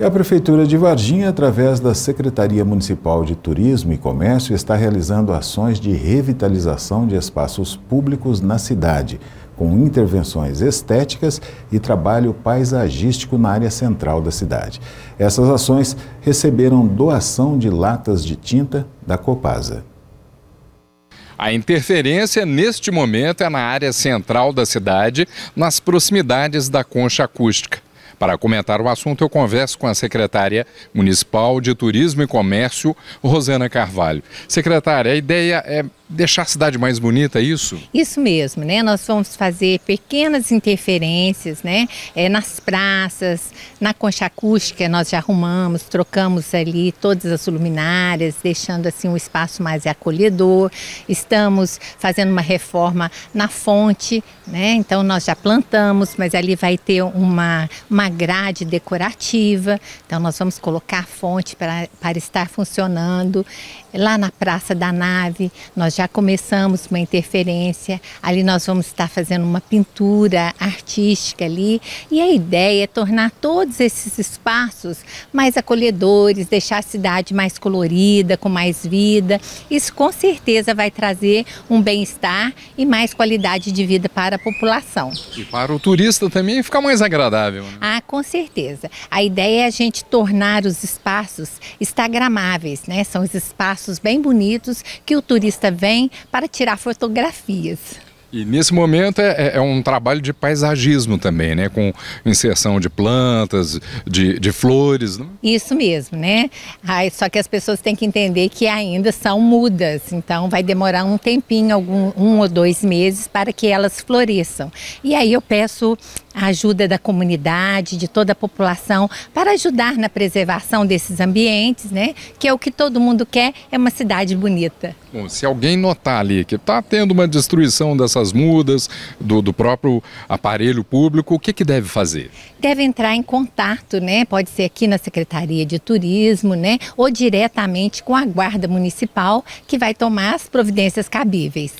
E é a Prefeitura de Varginha, através da Secretaria Municipal de Turismo e Comércio, está realizando ações de revitalização de espaços públicos na cidade, com intervenções estéticas e trabalho paisagístico na área central da cidade. Essas ações receberam doação de latas de tinta da Copasa. A interferência neste momento é na área central da cidade, nas proximidades da concha acústica. Para comentar o assunto, eu converso com a secretária municipal de Turismo e Comércio, Rosana Carvalho. Secretária, a ideia é deixar a cidade mais bonita, é isso? Isso mesmo, né? Nós vamos fazer pequenas interferências, né? É, nas praças, na concha acústica nós já arrumamos, trocamos ali todas as luminárias, deixando assim um espaço mais acolhedor. Estamos fazendo uma reforma na fonte, né? Então nós já plantamos, mas ali vai ter uma, uma grade decorativa, então nós vamos colocar fonte para estar funcionando. Lá na Praça da Nave, nós já começamos uma interferência, ali nós vamos estar fazendo uma pintura artística ali, e a ideia é tornar todos esses espaços mais acolhedores, deixar a cidade mais colorida, com mais vida. Isso com certeza vai trazer um bem-estar e mais qualidade de vida para a população. E para o turista também fica mais agradável. Né? Ah, com certeza. A ideia é a gente tornar os espaços instagramáveis, né? São os espaços bem bonitos que o turista vem para tirar fotografias. E nesse momento é, é, é um trabalho de paisagismo também, né? Com inserção de plantas, de, de flores. É? Isso mesmo, né? Ai, só que as pessoas têm que entender que ainda são mudas, então vai demorar um tempinho, algum, um ou dois meses, para que elas floresçam. E aí eu peço a ajuda da comunidade, de toda a população, para ajudar na preservação desses ambientes, né? Que é o que todo mundo quer, é uma cidade bonita. Bom, se alguém notar ali que está tendo uma destruição dessas mudas, do, do próprio aparelho público, o que, que deve fazer? Deve entrar em contato, né? Pode ser aqui na Secretaria de Turismo, né? Ou diretamente com a Guarda Municipal, que vai tomar as providências cabíveis.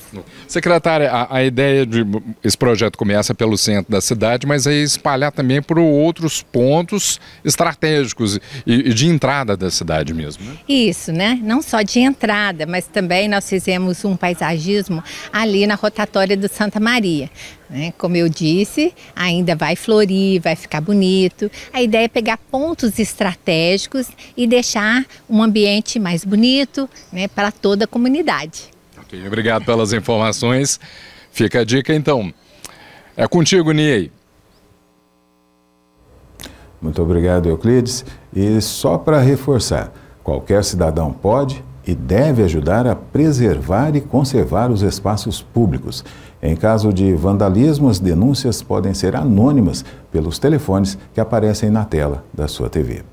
Secretária, a, a ideia de esse projeto começa pelo centro da cidade, mas aí espalhar também para outros pontos estratégicos e, e, de entrada da cidade mesmo. Né? Isso, né? Não só de entrada, mas também nós fizemos um paisagismo ali na rotatória do Santa Maria. Né? Como eu disse, ainda vai florir, vai ficar bonito. A ideia é pegar pontos estratégicos e deixar um ambiente mais bonito né, para toda a comunidade. Ok, obrigado pelas informações. Fica a dica então. É contigo, Niei. Muito obrigado, Euclides. E só para reforçar, qualquer cidadão pode e deve ajudar a preservar e conservar os espaços públicos. Em caso de vandalismo, as denúncias podem ser anônimas pelos telefones que aparecem na tela da sua TV.